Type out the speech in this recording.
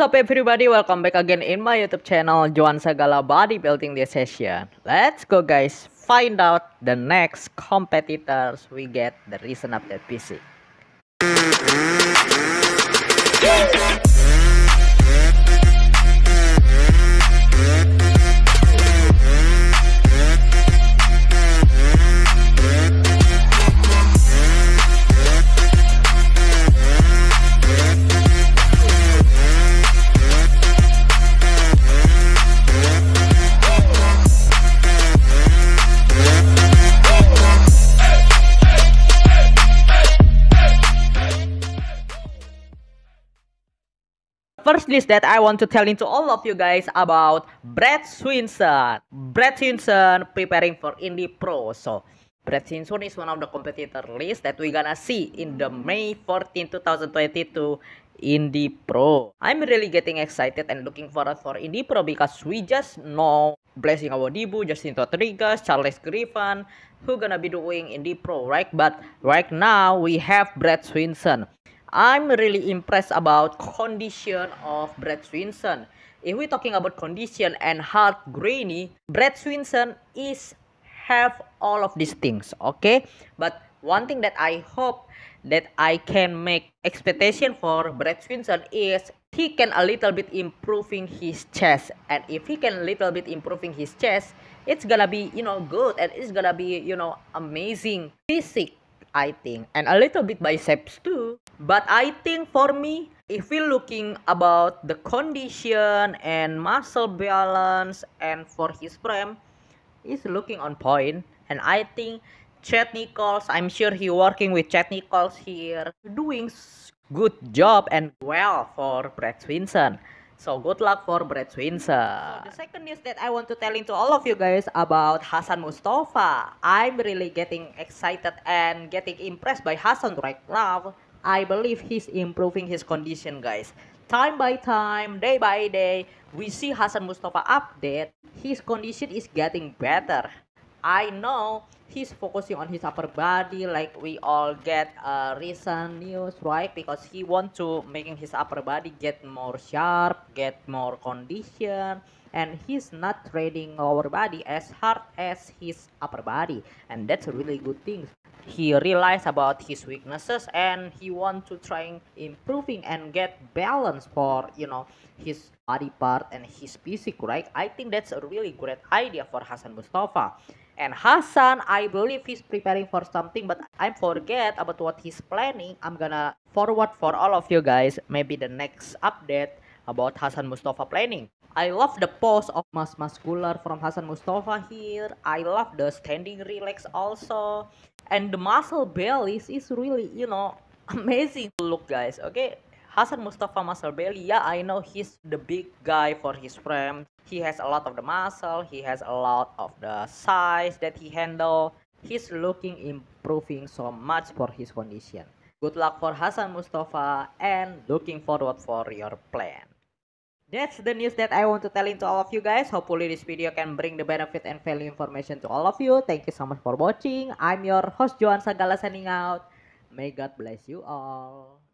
What's up everybody, welcome back again in my YouTube channel Joan Segala Bodybuilding This Session. Let's go guys, find out the next competitors we get the reason of PC physique. First list that I want to tell into all of you guys about Brad Swinson. Brad Swinson preparing for Indy Pro. So, Brad Swinson is one of the competitor list that we gonna see in the May 14, 2022 Indie Pro. I'm really getting excited and looking forward for Indie Pro because we just know Blessing Awadibu, Justin Rodriguez, Charles Griffin, who gonna be doing Indie Pro, right? But right now we have Brad Swinson. I'm really impressed about condition of Brad Swinson. If we're talking about condition and heart grainy, Brad Swinson is have all of these things, okay? But one thing that I hope that I can make expectation for Brad Swinson is he can a little bit improving his chest and if he can a little bit improving his chest it's gonna be you know good and it's gonna be you know amazing physique I think, and a little bit biceps too. But I think for me, if we looking about the condition and muscle balance and for his frame, is looking on point. And I think Chad Nichols, I'm sure he working with Chad Nichols here, doing good job and well for Brad Swinson. So good luck for Brad Swinson. So the second news that I want to tell to all of you guys about Hasan Mustafa. I'm really getting excited and getting impressed by Hasan right now. I believe he's improving his condition, guys. Time by time, day by day, we see Hasan Mustafa update. His condition is getting better. I know he's focusing on his upper body like we all get uh, recent news right because he want to making his upper body get more sharp get more condition and he's not training lower body as hard as his upper body and that's a really good thing he realized about his weaknesses and he want to trying improving and get balance for you know his body part and his physique right i think that's a really great idea for hassan mustafa And Hasan, I believe he's preparing for something, but I forget about what he's planning. I'm gonna forward for all of you guys, maybe the next update about Hasan Mustafa planning. I love the pose of Mas Muscular from Hasan Mustafa here. I love the standing relax also. And the muscle bellies is really, you know, amazing to look guys, okay? Hasan Mustafa Muscle Belly, yeah, I know he's the big guy for his frame. He has a lot of the muscle, he has a lot of the size that he handle. He's looking improving so much for his condition. Good luck for Hasan Mustafa and looking forward for your plan. That's the news that I want to tell into all of you guys. Hopefully this video can bring the benefit and value information to all of you. Thank you so much for watching. I'm your host Johan Sagala signing out. May God bless you all.